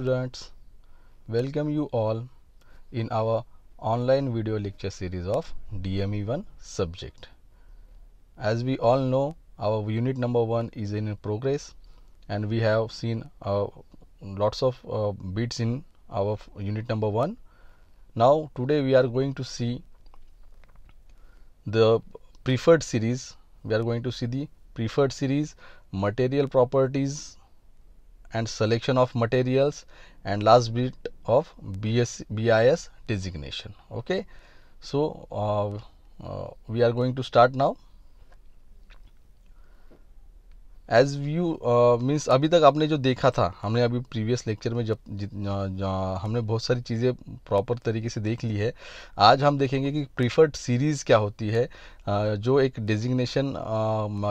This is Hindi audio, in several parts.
students welcome you all in our online video lecture series of DME1 subject as we all know our unit number 1 is in progress and we have seen uh, lots of uh, bits in our unit number 1 now today we are going to see the preferred series we are going to see the preferred series material properties and selection of materials and last bit of BS, BIS designation. Okay, so uh, uh, we are going to start now. As you means अभी तक आपने जो देखा था हमने अभी प्रीवियस लेक्चर में जब जित हमने बहुत सारी चीज़ें प्रॉपर तरीके से देख ली है आज हम देखेंगे कि प्रीफर्ड सीरीज़ क्या होती है जो एक डेजिग्नेशन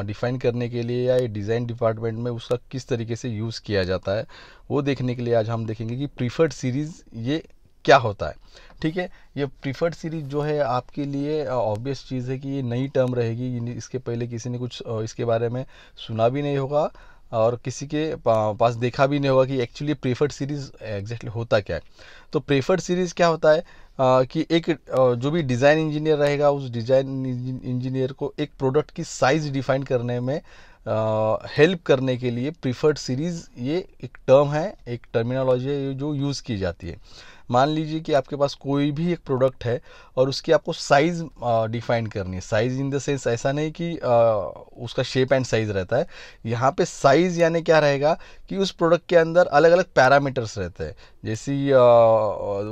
डिफाइन करने के लिए या डिज़ाइन डिपार्टमेंट में उसका किस तरीके से यूज़ किया जाता है वो देखने के लिए आज हम देखेंगे कि प्रीफर्ड सीरीज़ ये क्या होता है ठीक है ये प्रीफर्ड सीरीज जो है आपके लिए ऑब्वियस चीज़ है कि ये नई टर्म रहेगी इसके पहले किसी ने कुछ इसके बारे में सुना भी नहीं होगा और किसी के पास देखा भी नहीं होगा कि एक्चुअली प्रेफर्ड सीरीज़ एग्जैक्टली होता क्या है तो प्रेफर्ड सीरीज़ क्या होता है आ, कि एक जो भी डिज़ाइन इंजीनियर रहेगा उस डिज़ाइन इंजीनियर को एक प्रोडक्ट की साइज़ डिफाइन करने में हेल्प करने के लिए प्रीफर्ड सीरीज़ ये एक टर्म है एक टर्मिनोलॉजी है जो यूज़ की जाती है मान लीजिए कि आपके पास कोई भी एक प्रोडक्ट है और उसकी आपको साइज़ डिफाइन करनी है साइज़ इन द सेंस ऐसा नहीं कि आ, उसका शेप एंड साइज़ रहता है यहाँ पे साइज़ यानी क्या रहेगा कि उस प्रोडक्ट के अंदर अलग अलग पैरामीटर्स रहते हैं जैसे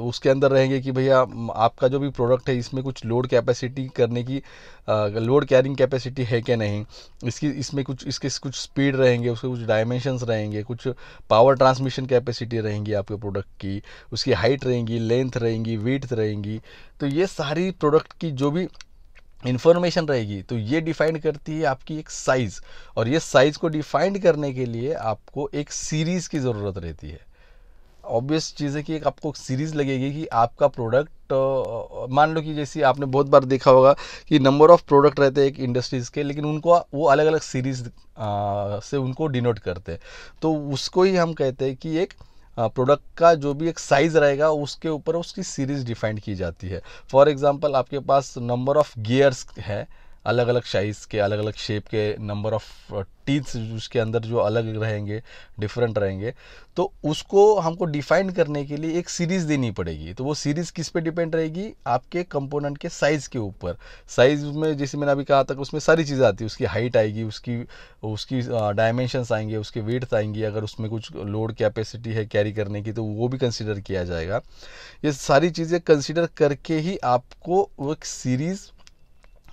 उसके अंदर रहेंगे कि भैया आपका जो भी प्रोडक्ट है इसमें कुछ लोड कैपेसिटी करने की लोड कैरिंग कैपेसिटी है क्या नहीं इसकी इसमें कुछ इसके कुछ स्पीड रहेंगे उसके कुछ डायमेंशंस रहेंगे कुछ पावर ट्रांसमिशन कैपेसिटी रहेंगी आपके प्रोडक्ट की उसकी हाइट रहेंगी लेंथ रहेंगी वेट रहेंगी तो ये सारी प्रोडक्ट की जो भी इन्फॉर्मेशन रहेगी तो ये डिफ़ाइंड करती है आपकी एक साइज़ और ये साइज़ को डिफाइंड करने के लिए आपको एक सीरीज़ की ज़रूरत रहती है ऑब्वियस चीज़ है कि एक आपको सीरीज़ लगेगी कि आपका प्रोडक्ट मान लो कि जैसे आपने बहुत बार देखा होगा कि नंबर ऑफ प्रोडक्ट रहते हैं एक इंडस्ट्रीज़ के लेकिन उनको वो अलग अलग सीरीज़ से उनको डिनोट करते हैं तो उसको ही हम कहते हैं कि एक प्रोडक्ट का जो भी एक साइज़ रहेगा उसके ऊपर उसकी सीरीज़ डिफाइंड की जाती है फॉर एग्ज़ाम्पल आपके पास नंबर ऑफ़ गियर्स है अलग अलग साइज़ के अलग अलग शेप के नंबर ऑफ टीथ्स उसके अंदर जो अलग रहेंगे डिफरेंट रहेंगे तो उसको हमको डिफाइन करने के लिए एक सीरीज़ देनी पड़ेगी तो वो सीरीज़ किस पे डिपेंड रहेगी आपके कंपोनेंट के साइज़ के ऊपर साइज़ में जैसे मैंने अभी कहा था उसमें सारी चीज़ें आती है उसकी हाइट आएगी उसकी उसकी डायमेंशंस uh, आएंगे उसके वेट्स आएंगी अगर उसमें कुछ लोड कैपेसिटी है कैरी करने की तो वो भी कंसिडर किया जाएगा ये सारी चीज़ें कंसिडर करके ही आपको एक सीरीज़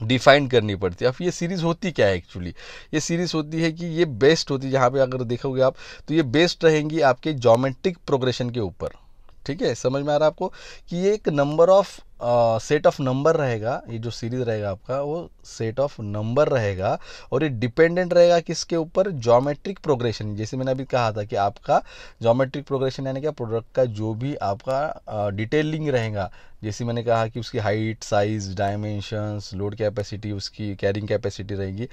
डिफाइन करनी पड़ती है अब ये सीरीज़ होती क्या है एक्चुअली ये सीरीज़ होती है कि ये बेस्ट होती है जहाँ पे अगर देखोगे आप तो ये बेस्ट रहेंगी आपके जोमेट्रिक प्रोग्रेशन के ऊपर ठीक है समझ में आ रहा है आपको कि ये एक number of set of number रहेगा ये जो सीरीज रहेगा आपका वो सेट ऑफ नंबर रहेगा और ये डिपेंडेंट रहेगा किसके ऊपर जोमेट्रिक प्रोग्रेशन जैसे मैंने अभी कहा था कि आपका जोमेट्रिक प्रोग्रेशन यानी कि प्रोडक्ट का जो भी आपका डिटेलिंग रहेगा जैसे मैंने कहा कि उसकी height size dimensions load capacity उसकी कैरिंग कैपेसिटी रहेगी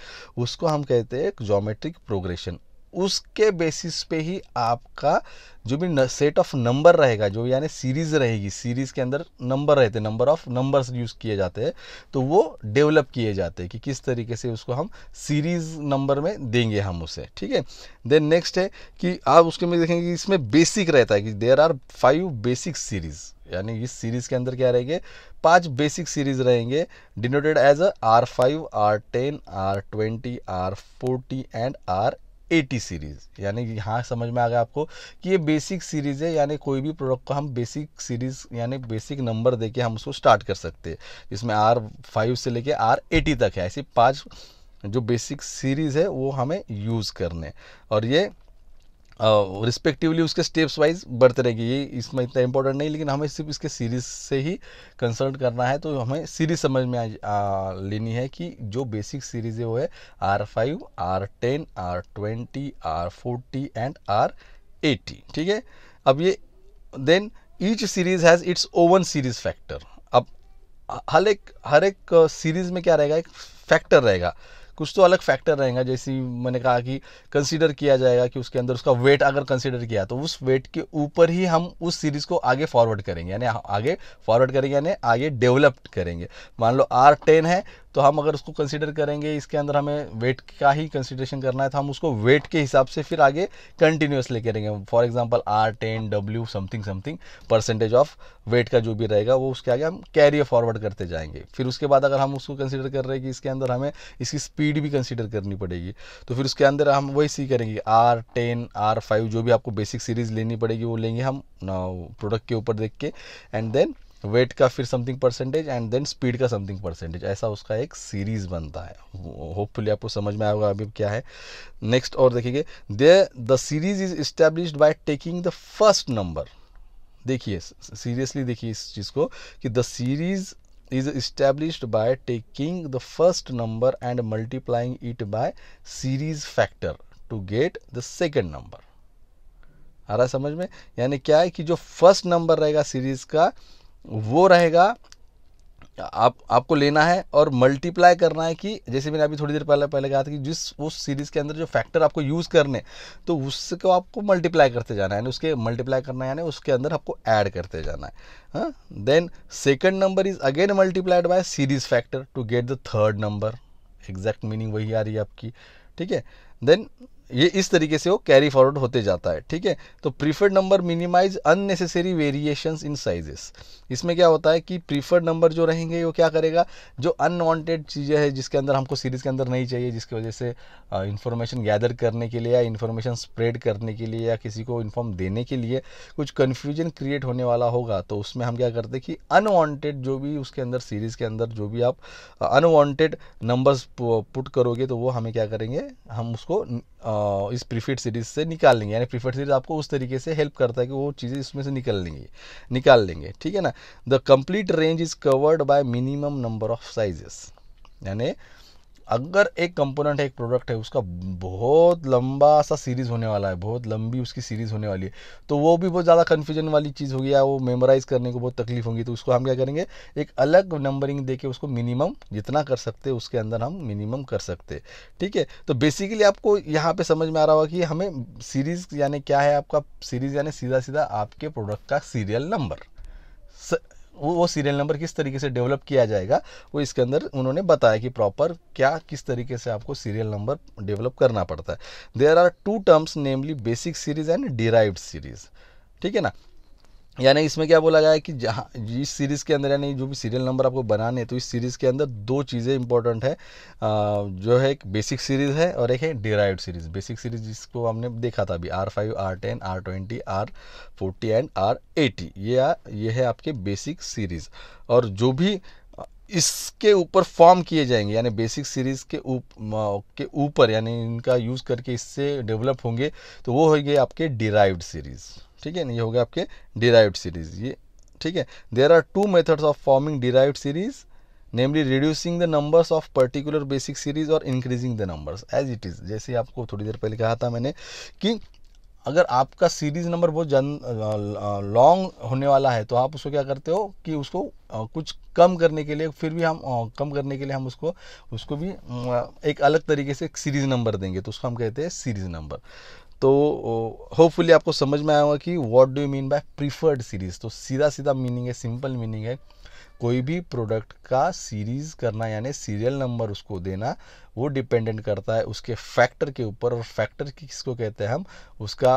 उसको हम कहते हैं जोमेट्रिक प्रोग्रेशन उसके बेसिस पे ही आपका जो भी सेट ऑफ नंबर रहेगा जो यानी सीरीज़ रहेगी सीरीज़ के अंदर नंबर रहते हैं नंबर ऑफ नंबर्स यूज़ किए जाते हैं तो वो डेवलप किए जाते हैं कि किस तरीके से उसको हम सीरीज़ नंबर में देंगे हम उसे ठीक है देन नेक्स्ट है कि आप उसके में देखेंगे कि इसमें बेसिक रहता है कि there are five basic series यानी इस सीरीज़ के अंदर क्या रहेंगे पांच बेसिक सीरीज़ रहेंगे denoted as R five R ten R twenty R forty and R eighty series यानी यहाँ समझ में आ गया आपको कि ये बेसिक सीरीज़ है यानी कोई भी प्रोडक्ट को हम बेसिक सीरीज़ यानी बेसिक नंबर दे के हम उसको स्टार्ट कर सकते हैं जिसमें आर फाइव से लेके आर एटी तक है ऐसी पाँच जो बेसिक सीरीज़ है वो हमें यूज़ करने और ये रिस्पेक्टिवली uh, उसके स्टेप्स वाइज बढ़ते रहेंगे ये इसमें इतना इंपॉर्टेंट नहीं लेकिन हमें सिर्फ इसके सीरीज से ही कंसल्ट करना है तो हमें सीरीज समझ में आ, आ, लेनी है कि जो बेसिक सीरीज है वो है R five R ten R twenty R forty and R eighty ठीक है अब ये then each series has its own series factor अब हर एक हर एक सीरीज में क्या रहेगा एक फैक्टर रहेगा कुछ तो अलग फैक्टर रहेगा जैसे मैंने कहा कि कंसिडर किया जाएगा कि उसके अंदर उसका वेट अगर कंसिडर किया तो उस वेट के ऊपर ही हम उस सीरीज़ को आगे फॉरवर्ड करेंगे यानी आगे फॉरवर्ड करेंगे यानी आगे डेवलप्ड करेंगे मान लो आर टेन है तो हम अगर उसको कंसिडर करेंगे इसके अंदर हमें वेट का ही कंसिडरेशन करना है तो हम उसको वेट के हिसाब से फिर आगे कंटिन्यूस लेके रहेंगे for example R ten W something something percentage of weight का जो भी रहेगा वो उसके आगे हम कैरियर फॉरवर्ड करते जाएंगे फिर उसके बाद अगर हम उसको कंसिडर कर रहे हैं कि इसके अंदर हमें इसकी स्पीड भी कंसिडर करनी पड़ेगी तो फिर उसके अंदर हम वही सी करेंगे आर टेन आर फाइव जो भी आपको बेसिक सीरीज लेनी पड़ेगी वो लेंगे हम प्रोडक्ट के ऊपर देख के एंड देन वेट का फिर something percentage and then speed का समथिंग परसेंटेज ऐसा उसका एक सीरीज बनता है होपफुली आपको समझ में आएगा अभी क्या है नेक्स्ट और देखिए the the series is establish by taking the first number देखिए सीरियसली देखिए इस चीज़ को कि the series is established by taking the first number and multiplying it by series factor to get the second number आ रहा समझ में यानी क्या है कि जो फर्स्ट नंबर रहेगा सीरीज का वो रहेगा आप आपको लेना है और मल्टीप्लाई करना है कि जैसे मैंने अभी थोड़ी देर पहले पहले कहा था कि जिस उस सीरीज़ के अंदर जो फैक्टर आपको यूज़ करने तो उसको आपको मल्टीप्लाई करते जाना है यानी उसके मल्टीप्लाई करना है यानी उसके अंदर आपको ऐड करते जाना है then second number is again multiplied by series factor to get the third number exact meaning वही आ रही है आपकी ठीक है देन ये इस तरीके से वो कैरी फॉरवर्ड होते जाता है ठीक है तो preferred number minimize unnecessary variation in sizes इसमें क्या होता है कि प्रीफर्ड नंबर जो रहेंगे वो क्या करेगा जो अनवांटेड चीज़ें हैं जिसके अंदर हमको सीरीज़ के अंदर नहीं चाहिए जिसकी वजह से इन्फॉर्मेशन गैदर करने के लिए या इन्फॉर्मेशन स्प्रेड करने के लिए या किसी को इन्फॉर्म देने के लिए कुछ कन्फ्यूजन क्रिएट होने वाला होगा तो उसमें हम क्या करते हैं कि अनवांटेड जो भी उसके अंदर सीरीज़ के अंदर जो भी आप अनवांटेड नंबर्स पुट करोगे तो वो हमें क्या करेंगे हम उसको इस प्रीफिट सीरीज से निकाल लेंगे यानी प्रीफेड सीरीज आपको उस तरीके से हेल्प करता है कि वो चीज़ें इसमें से निकल लेंगे निकाल लेंगे ठीक है ना the complete range is covered by minimum number of sizes यानी अगर एक कंपोनेंट है एक प्रोडक्ट है उसका बहुत लंबा सा सीरीज़ होने वाला है बहुत लंबी उसकी सीरीज़ होने वाली है तो वो भी बहुत ज़्यादा कन्फ्यूजन वाली चीज़ होगी या वो मेमोराइज़ करने को बहुत तकलीफ होगी तो उसको हम क्या करेंगे एक अलग नंबरिंग दे के उसको मिनिमम जितना कर सकते उसके अंदर हम मिनिमम कर सकते ठीक है तो बेसिकली आपको यहाँ पर समझ में आ रहा होगा कि हमें सीरीज़ यानी क्या है आपका सीरीज़ यानी सीधा सीधा आपके प्रोडक्ट का सीरियल नंबर वो वो सीरियल नंबर किस तरीके से डेवलप किया जाएगा वो इसके अंदर उन्होंने बताया कि प्रॉपर क्या किस तरीके से आपको सीरियल नंबर डेवलप करना पड़ता है there are two terms namely basic series and derived series ठीक है ना यानी इसमें क्या बोला गया है कि जहाँ इस सीरीज़ के अंदर यानी जो भी सीरियल नंबर आपको बनाने हैं तो इस सीरीज़ के अंदर दो चीज़ें इंपॉर्टेंट है जो है एक बेसिक सीरीज़ है और एक है डिराइव सीरीज़ बेसिक सीरीज़ जिसको हमने देखा था अभी R five R ten R twenty R forty and R eighty ये आ, ये है आपके बेसिक सीरीज़ और जो भी इसके ऊपर फॉर्म किए जाएंगे यानी बेसिक सीरीज़ के उप के ऊपर यानी इनका यूज़ करके इससे डेवलप होंगे तो वो होगी आपके डिराइव्ड सीरीज़ ठीक है ना ये हो गया आपके डिराइव्ड सीरीज ये ठीक है there are two methods of forming derived series namely reducing the numbers of particular basic series और increasing the numbers as it is जैसे आपको थोड़ी देर पहले कहा था मैंने कि अगर आपका सीरीज नंबर बहुत जन लॉन्ग होने वाला है तो आप उसको क्या करते हो कि उसको कुछ कम करने के लिए फिर भी हम कम करने के लिए हम उसको उसको भी एक अलग तरीके से सीरीज नंबर देंगे तो उसको हम कहते हैं सीरीज नंबर तो होपफुली आपको समझ में आया होगा कि what do you mean by preferred series तो सीधा सीधा मीनिंग है सिंपल मीनिंग है कोई भी प्रोडक्ट का सीरीज़ करना यानी सीरियल नंबर उसको देना वो डिपेंडेंट करता है उसके फैक्टर के ऊपर और फैक्टर किसको कहते हैं हम उसका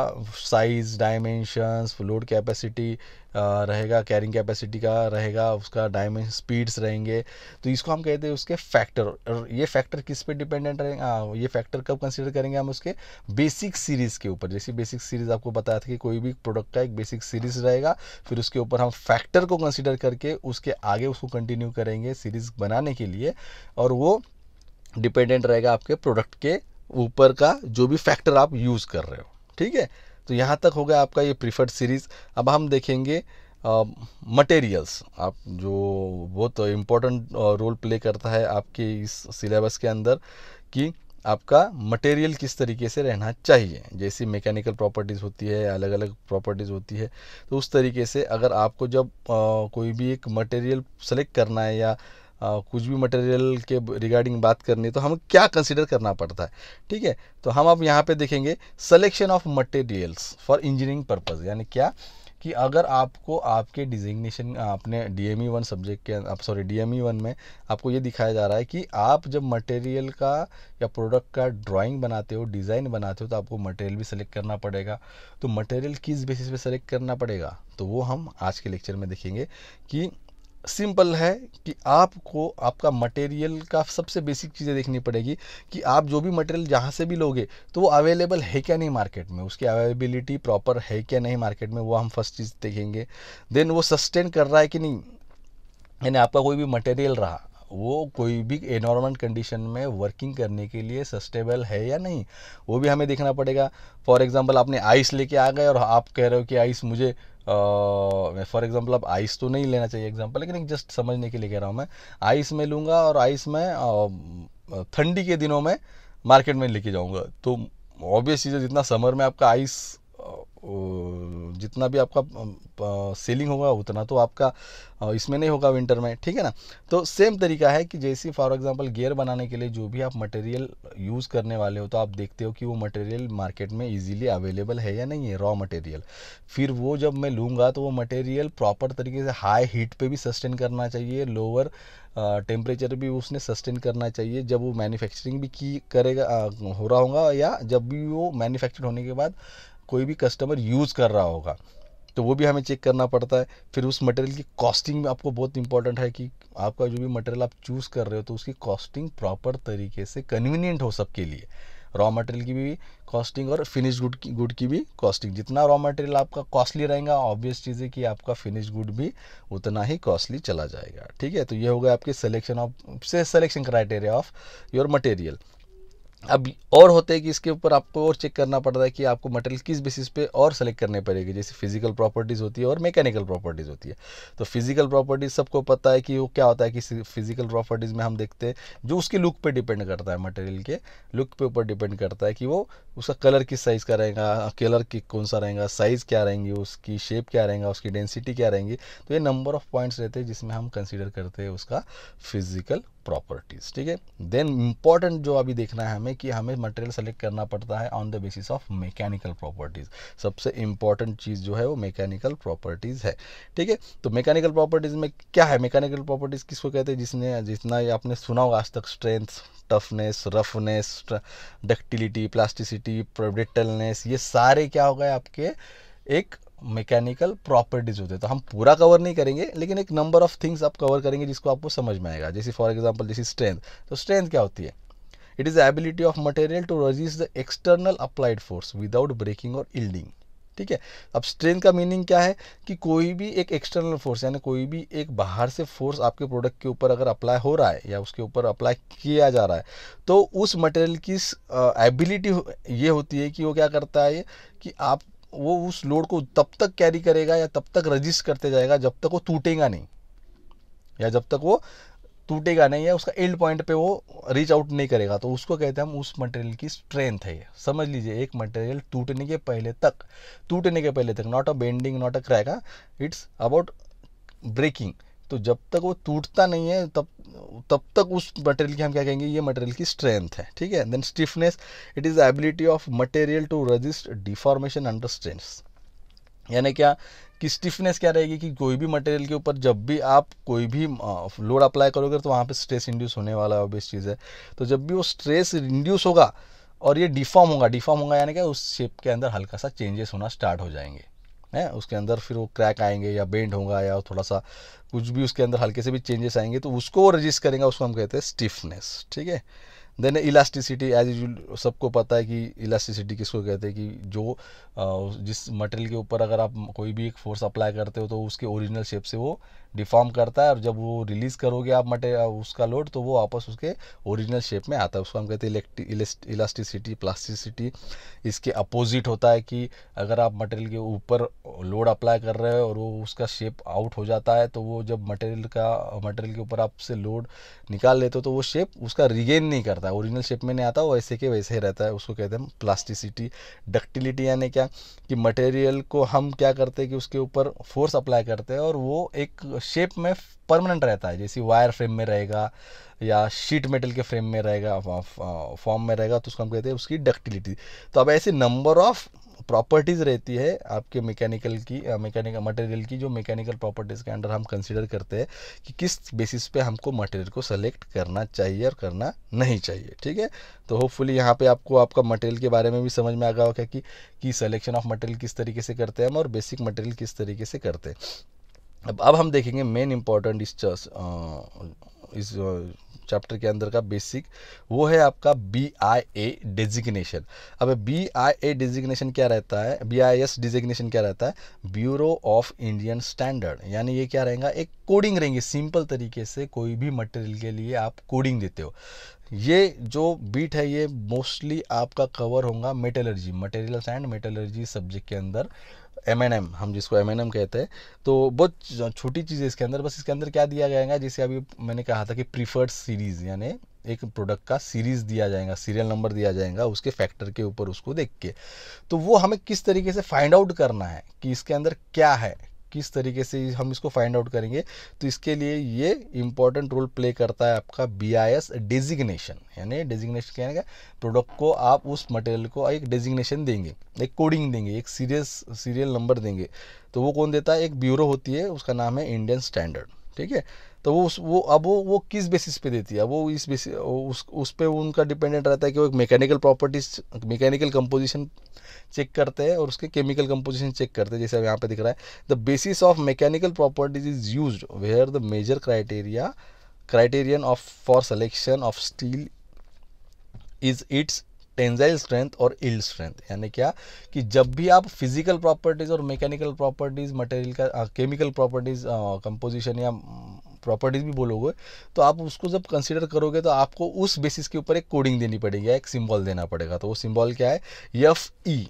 साइज़ डायमेंशंस लोड कैपेसिटी रहेगा कैरिंग कैपेसिटी का रहेगा उसका डायमेंशन स्पीड्स रहेंगे तो इसको हम कहते हैं उसके फैक्टर और ये फैक्टर किस पे डिपेंडेंट रहेंगे ये फैक्टर कब कंसिडर करेंगे हम उसके बेसिक सीरीज़ के ऊपर जैसे बेसिक सीरीज़ आपको बताया था कि कोई भी प्रोडक्ट का एक बेसिक सीरीज़ रहेगा फिर उसके ऊपर हम फैक्टर को कंसिडर करके उसके आगे उसको कंटिन्यू करेंगे सीरीज़ बनाने के लिए और वो डिपेंडेंट रहेगा आपके प्रोडक्ट के ऊपर का जो भी फैक्टर आप यूज़ कर रहे हो ठीक है तो यहाँ तक हो गया आपका ये प्रीफर्ड सीरीज़ अब हम देखेंगे मटेरियल्स आप जो बहुत इम्पोर्टेंट रोल प्ले करता है आपके इस सिलेबस के अंदर कि आपका मटेरियल किस तरीके से रहना चाहिए जैसी मैकेनिकल प्रॉपर्टीज़ होती है अलग अलग प्रॉपर्टीज़ होती है तो उस तरीके से अगर आपको जब uh, कोई भी एक मटेरियल सेलेक्ट करना है या कुछ भी मटेरियल के रिगार्डिंग बात करनी तो हमें क्या कंसिडर करना पड़ता है ठीक है तो हम अब यहाँ पे देखेंगे selection of materials for engineering purpose यानी क्या कि अगर आपको आपके डिजिग्नेशन आपने D M E one subject के आप sorry D M E one में आपको ये दिखाया जा रहा है कि आप जब मटेरियल का या प्रोडक्ट का ड्राइंग बनाते हो डिज़ाइन बनाते हो तो आपको मटेरियल भी सेलेक्ट करना पड़ेगा तो मटेरियल किस बेसिस पे सेलेक्ट करना पड़ेगा तो वो हम आज के लेक्चर में देखेंगे कि सिंपल है कि आपको आपका मटेरियल का सबसे बेसिक चीज़ें देखनी पड़ेगी कि आप जो भी मटेरियल जहाँ से भी लोगे तो वो अवेलेबल है क्या नहीं मार्केट में उसकी अवेलेबिलिटी प्रॉपर है क्या नहीं मार्केट में वो हम फर्स्ट चीज़ देखेंगे देन वो सस्टेन कर रहा है कि नहीं यानी आपका कोई भी मटेरियल रहा वो कोई भी एनवायरमेंट कंडीशन में वर्किंग करने के लिए सस्टेबल है या नहीं वो भी हमें देखना पड़ेगा फॉर एग्जांपल आपने आइस लेके आ गए और आप कह रहे हो कि आइस मुझे फॉर एग्जाम्पल आप आइस तो नहीं लेना चाहिए एग्जाम्पल लेकिन जस्ट समझने के लिए कह रहा हूँ मैं आइस में लूँगा और आइस में ठंडी के दिनों में मार्केट में लेके जाऊँगा तो ऑब्वियस चीज़ है जितना समर में आपका आइस जितना भी आपका सेलिंग होगा उतना तो आपका इसमें नहीं होगा विंटर में ठीक है ना तो सेम तरीका है कि जैसे फॉर एग्जांपल गियर बनाने के लिए जो भी आप मटेरियल यूज़ करने वाले हो तो आप देखते हो कि वो मटेरियल मार्केट में इजीली अवेलेबल है या नहीं है रॉ मटेरियल फिर वो जब मैं लूँगा तो वो मटेरियल प्रॉपर तरीके से हाई हीट पर भी सस्टेन करना चाहिए लोअर टेम्परेचर भी उसने सस्टेन करना चाहिए जब वो मैन्युफैक्चरिंग भी की करेगा आ, हो रहा होगा या जब भी वो मैन्युफैक्चर होने के बाद कोई भी कस्टमर यूज़ कर रहा होगा तो वो भी हमें चेक करना पड़ता है फिर उस मटेरियल की कॉस्टिंग में आपको बहुत इंपॉर्टेंट है कि आपका जो भी मटेरियल आप चूज़ कर रहे हो तो उसकी कॉस्टिंग प्रॉपर तरीके से कन्वीनियंट हो सबके लिए रॉ मटेरियल की भी कॉस्टिंग और फिनिश गुड की गुड की भी कॉस्टिंग जितना रॉ मटेरियल आपका कॉस्टली रहेगा ऑब्वियस चीज़ है कि आपका फिनिश गुड भी उतना ही कॉस्टली चला जाएगा ठीक है तो ये होगा आपके सिलेक्शन ऑफ से selection criteria of your material अब और होते हैं कि इसके ऊपर आपको और चेक करना पड़ता है कि आपको मटेरियल किस बेसिस पे और सेलेक्ट करने पड़ेगी जैसे फिजिकल प्रॉपर्टीज़ होती है और मैकेनिकल प्रॉपर्टीज़ होती है तो फिजिकल प्रॉपर्टीज़ सबको पता है कि वो क्या होता है कि फिजिकल प्रॉपर्टीज़ में हम देखते हैं जो उसके लुक पे डिपेंड करता है मटेरियल के लुक पे ऊपर डिपेंड करता है कि वो उसका कलर किस साइज़ का रहेगा कलर कि कौन सा रहेगा साइज़ क्या रहेंगी उसकी शेप क्या रहेगा उसकी डेंसिटी क्या रहेंगी तो ये नंबर ऑफ पॉइंट्स रहते हैं जिसमें हम कंसिडर करते हैं उसका फिजिकल प्रॉपर्टीज ठीक है देन इंपॉर्टेंट जो अभी देखना है हमें कि हमें मटेरियल सेलेक्ट करना पड़ता है on the basis of mechanical properties सबसे इम्पॉर्टेंट चीज़ जो है वो मैकेनिकल प्रॉपर्टीज है ठीक है तो मैकेनिकल प्रॉपर्टीज में क्या है मैकेनिकल प्रॉपर्टीज किसको कहते हैं जिसने जितना आपने सुना होगा आज तक strength toughness roughness ductility plasticity brittleness ये सारे क्या हो गए आपके एक मैकेनिकल प्रॉपर्टीज़ होते हैं तो हम पूरा कवर नहीं करेंगे लेकिन एक नंबर ऑफ थिंग्स आप कवर करेंगे जिसको आपको समझ में आएगा जैसे फॉर एग्जाम्पल जैसे स्ट्रेंथ तो स्ट्रेंथ क्या होती है it is the ability of material to resist the external applied force without breaking और इल्डिंग ठीक है अब स्ट्रेंथ का मीनिंग क्या है कि कोई भी एक एक्सटर्नल फोर्स यानी कोई भी एक बाहर से फोर्स आपके प्रोडक्ट के ऊपर अगर अप्लाई हो रहा है या उसके ऊपर अप्लाई किया जा रहा है तो उस मटेरियल की एबिलिटी uh, ये होती है कि वो क्या करता है कि आप वो उस लोड को तब तक कैरी करेगा या तब तक रजिस्ट करते जाएगा जब तक वो टूटेगा नहीं या जब तक वो टूटेगा नहीं या उसका एंड पॉइंट पे वो रीच आउट नहीं करेगा तो उसको कहते हैं हम उस मटेरियल की स्ट्रेंथ है समझ लीजिए एक मटेरियल टूटने के पहले तक टूटने के पहले तक not a bending not a crack it's about breaking तो जब तक वो टूटता नहीं है तब तब तक उस मटेरियल की हम क्या कहेंगे ये मटेरियल की स्ट्रेंथ है ठीक है then stiffness it is ability of material to resist deformation under strength यानी क्या कि स्टिफनेस क्या रहेगी कि कोई भी मटेरियल के ऊपर जब भी आप कोई भी लोड अप्लाई करोगे तो वहाँ पे स्ट्रेस इंड्यूस होने वाला है ऑब्वियस चीज़ है तो जब भी वो स्ट्रेस इंड्यूस होगा और ये डिफॉर्म होगा डिफॉर्म होगा यानी क्या उस शेप के अंदर हल्का सा चेंजेस होना स्टार्ट हो जाएंगे है उसके अंदर फिर वो क्रैक आएंगे या बेंड होगा या थोड़ा सा कुछ भी उसके अंदर हल्के से भी चेंजेस आएंगे तो उसको वो रजिस्ट करेंगे उसको हम कहते हैं स्टिफनेस ठीक है देन इलास्टिसिटी एज यूज सबको पता है कि इलास्टिसिटी किसको कहते हैं कि जो जिस मटेरियल के ऊपर अगर आप कोई भी एक फोर्स अप्लाई करते हो तो उसके ओरिजिनल शेप से वो डिफॉर्म करता है और जब वो रिलीज़ करोगे आप मटे उसका लोड तो वो वापस उसके ओरिजिनल शेप में आता है उसको हम कहते हैं इलास्टिसिटी प्लास्टिसिटी इसके अपोजिट होता है कि अगर आप मटेरियल के ऊपर लोड अप्लाई कर रहे हो और वो उसका शेप आउट हो जाता है तो वो जब मटेरियल का मटेरियल के ऊपर आप से लोड निकाल लेते हो तो वो शेप उसका रिगेन नहीं करता ओरिजिनल शेप में नहीं आता वैसे के वैसे ही रहता है उसको कहते हैं प्लास्टिसिटी डक्टिलिटी यानी क्या कि मटेरियल को हम क्या करते हैं कि उसके ऊपर फोर्स अप्लाई करते हैं और वो एक शेप में परमानेंट रहता है जैसे वायर फ्रेम में रहेगा या शीट मेटल के फ्रेम में रहेगा फॉर्म में रहेगा तो उसको हम कहते हैं उसकी डक्टिलिटी तो अब ऐसे नंबर ऑफ प्रॉपर्टीज़ रहती है आपके मैकेनिकल की मैकेनिकल मटेरियल की जो मैकेनिकल प्रॉपर्टीज़ के अंडर हम कंसिडर करते हैं कि किस बेसिस पे हमको मटेरियल को सेलेक्ट करना चाहिए और करना नहीं चाहिए ठीक है तो होपफुली यहाँ पे आपको आपका मटेरियल के बारे में भी समझ में आ गया होगा कि, कि सिलेक्शन ऑफ मटेरियल किस तरीके से करते हैं हम और बेसिक मटेरियल किस तरीके से करते हैं अब अब हम देखेंगे मेन इम्पॉर्टेंट इस चर्स इस चैप्टर के अंदर का बेसिक वो है आपका बी आई ए डेजिग्नेशन अब बी आई ए डेजिग्नेशन क्या रहता है बी आई एस डिजिग्नेशन क्या रहता है ब्यूरो ऑफ इंडियन स्टैंडर्ड यानी ये क्या रहेगा एक कोडिंग रहेंगे सिंपल तरीके से कोई भी मटेरियल के लिए आप कोडिंग देते हो ये जो बीट है ये मोस्टली आपका कवर होगा metallurgy materials and metallurgy subject के अंदर एम एन एम हम जिसको एम एन एम कहते हैं तो बहुत छोटी चीज़ इसके अंदर बस इसके अंदर क्या दिया जाएगा जैसे अभी मैंने कहा था कि प्रीफर्ड सीरीज़ यानी एक प्रोडक्ट का सीरीज़ दिया जाएगा सीरियल नंबर दिया जाएगा उसके फैक्टर के ऊपर उसको देख के तो वो हमें किस तरीके से फाइंड आउट करना है कि इसके अंदर क्या है किस तरीके से हम इसको फाइंड आउट करेंगे तो इसके लिए ये इंपॉर्टेंट रोल प्ले करता है आपका बी आई एस डेजिग्नेशन यानी डेजिग्नेशन क्या है प्रोडक्ट को आप उस मटेरियल को एक डेजिग्नेशन देंगे एक कोडिंग देंगे एक सीरियस सीरियल नंबर देंगे तो वो कौन देता है एक ब्यूरो होती है उसका नाम है इंडियन स्टैंडर्ड ठीक है तो वो उस वो अब वो वो किस बेसिस पे देती है वो इस बेसिस उस उस पर उनका डिपेंडेंट रहता है कि वो एक mechanical properties mechanical composition check करते हैं और उसके केमिकल कंपोजिशन चेक करते हैं जैसे अब यहाँ पे दिख रहा है the basis of mechanical properties is use where the major criteria criterion of for selection of steel is its tensile strength और इल्ड स्ट्रेंथ यानी क्या कि जब भी आप फिजिकल प्रॉपर्टीज़ और मैकेनिकल प्रॉपर्टीज़ मटेरियल का केमिकल प्रॉपर्टीज़ कंपोजिशन या प्रॉपर्टीज़ भी बोलोगे तो आप उसको जब कंसिडर करोगे तो आपको उस बेसिस के ऊपर एक कोडिंग देनी पड़ेगी एक सिम्बॉल देना पड़ेगा तो वो सिम्बॉल क्या है यफ ई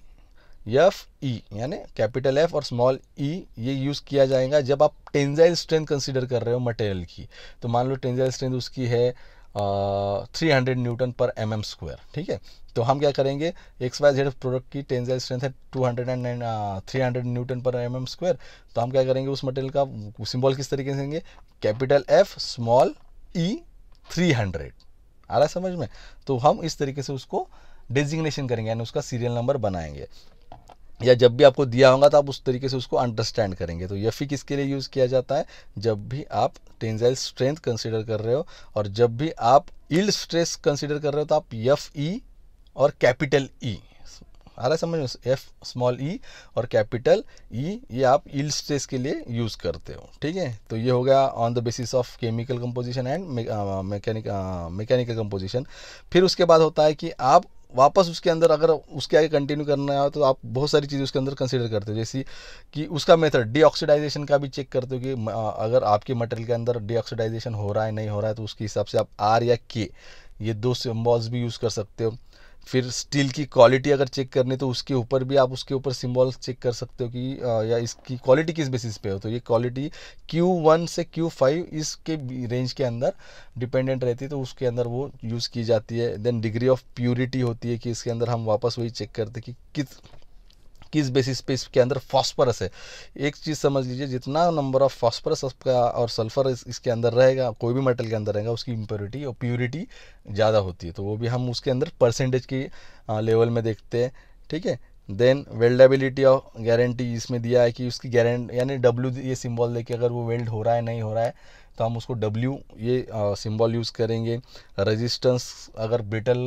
एफ ई यानी कैपिटल एफ और स्मॉल ई e, ये यूज़ किया जाएगा जब आप टेंजाइल स्ट्रेंथ कंसिडर कर रहे हो मटेरियल की तो मान लो टेंजाइल स्ट्रेंथ उसकी है थ्री हंड्रेड न्यूटन पर एम एम स्क्वायर ठीक है तो हम क्या करेंगे एक्स वाई जेड प्रोडक्ट की टेंजाइल स्ट्रेंथ है two hundred and nine three hundred newton पर एम एम स्क्वायर तो हम क्या करेंगे उस मटेरियल का सिंबल किस तरीके से देंगे capital F small E three hundred आ रहा है समझ में तो हम इस तरीके से उसको डेजिग्नेशन करेंगे यानी उसका सीरियल नंबर बनाएंगे या जब भी आपको दिया होगा तो आप उस तरीके से उसको अंडरस्टैंड करेंगे तो यफी किसके लिए यूज़ किया जाता है जब भी आप टेंजाइल स्ट्रेंथ कंसिडर कर रहे हो और जब भी आप इल स्ट्रेस कंसिडर कर रहे हो तो आप यफ ई e और कैपिटल ई e। आ रहा है समझ में एफ स्मॉल ई और कैपिटल ई e, ये आप इल स्ट्रेस के लिए यूज़ करते हो ठीक है तो ये हो गया on the basis of chemical composition and mechanical composition फिर उसके बाद होता है कि आप वापस उसके अंदर अगर उसके आगे कंटिन्यू करना है तो आप बहुत सारी चीज़ें उसके अंदर कंसिडर करते हो जैसे कि उसका मेथड डीऑक्सीडाइजेशन का भी चेक करते हो कि अगर आपके मटेरियल के अंदर डीऑक्सीडाइजेशन हो रहा है नहीं हो रहा है तो उसके हिसाब से आप आर या के ये दो सिम्बॉल्स भी यूज़ कर सकते हो फिर स्टील की क्वालिटी अगर चेक करनी तो उसके ऊपर भी आप उसके ऊपर सिम्बॉल चेक कर सकते हो कि या इसकी क्वालिटी किस बेसिस पे हो तो ये क्वालिटी Q1 से Q5 इसके रेंज के अंदर डिपेंडेंट रहती है तो उसके अंदर वो यूज़ की जाती है देन डिग्री ऑफ प्योरिटी होती है कि इसके अंदर हम वापस वही चेक करते कि किस किस बेसिस पे इसके अंदर फॉस्फरस है एक चीज़ समझ लीजिए जितना नंबर ऑफ फॉस्फरस आपका और सल्फर इस, इसके अंदर रहेगा कोई भी मेटल के अंदर रहेगा उसकी इम्प्योरिटी और प्योरिटी ज़्यादा होती है तो वो भी हम उसके अंदर परसेंटेज की लेवल में देखते हैं ठीक है देन वेल्डेबिलिटी ऑफ गारंटी इसमें दिया है कि उसकी गारंटी यानी डब्ल्यू ये सिंबल देखिए अगर वो वेल्ड हो रहा है नहीं हो रहा है तो हम उसको W ये सिंबल यूज़ करेंगे रेजिस्टेंस अगर ब्रिटल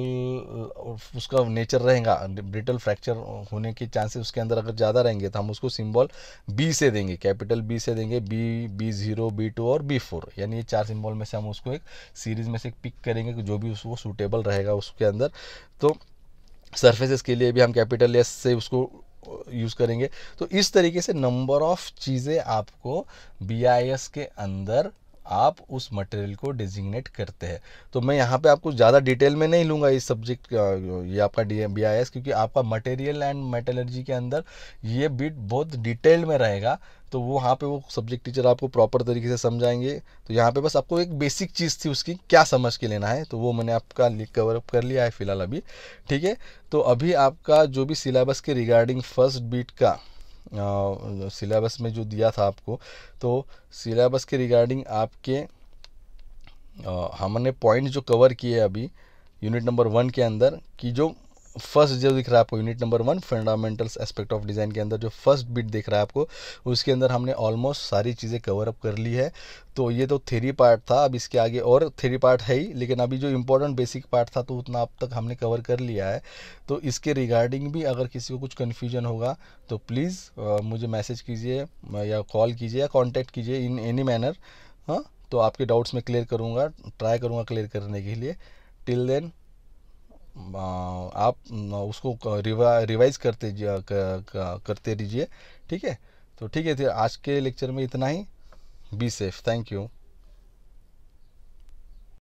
उसका नेचर रहेगा ब्रिटल फ्रैक्चर होने के चांसेस उसके अंदर अगर ज़्यादा रहेंगे तो हम उसको सिंबल B से देंगे कैपिटल B से देंगे B B zero B two और बी फोर यानी ये चार सिंबल में से हम उसको एक सीरीज़ में से पिक करेंगे कि जो भी उसको सूटेबल रहेगा उसके अंदर तो सर्फेसिस के लिए भी हम कैपिटल एस से उसको यूज़ uh, करेंगे तो इस तरीके से नंबर ऑफ चीज़ें आपको बी के अंदर आप उस मटेरियल को डिजिग्नेट करते हैं तो मैं यहाँ पे आपको ज़्यादा डिटेल में नहीं लूँगा इस सब्जेक्ट ये आपका डी बी आई एस क्योंकि आपका मटेरियल एंड मेटलर्जी के अंदर ये बिट बहुत डिटेल में रहेगा तो वो वहाँ पे वो सब्जेक्ट टीचर आपको प्रॉपर तरीके से समझाएंगे तो यहाँ पे बस आपको एक बेसिक चीज़ थी उसकी क्या समझ के लेना है तो वो मैंने आपका लिख कवर अप कर लिया है फिलहाल अभी ठीक है तो अभी आपका जो भी सिलेबस के रिगार्डिंग फर्स्ट बीट का सिलेबस में जो दिया था आपको तो सिलेबस के रिगार्डिंग आपके आ, हमने पॉइंट जो कवर किए अभी यूनिट नंबर वन के अंदर कि जो फर्स्ट जो दिख रहा है आपको unit number one fundamentals aspect of design के अंदर जो फर्स्ट बिट दिख रहा है आपको उसके अंदर हमने ऑलमोस्ट सारी चीज़ें कवर अप कर ली है तो ये तो थेरी पार्ट था अब इसके आगे और थेरी पार्ट है ही लेकिन अभी जो इम्पोर्टेंट बेसिक पार्ट था तो उतना अब तक हमने कवर कर लिया है तो इसके रिगार्डिंग भी अगर किसी को कुछ कन्फ्यूजन होगा तो प्लीज़ मुझे मैसेज कीजिए या कॉल कीजिए या कॉन्टैक्ट कीजिए इन एनी मैनर हाँ तो आपके डाउट्स में क्लियर करूँगा ट्राई करूँगा क्लियर करने के लिए टिल देन आप उसको रिवा रिवाइज करते करते रहिए ठीक है तो ठीक है आज के लेक्चर में इतना ही बी सेफ थैंक यू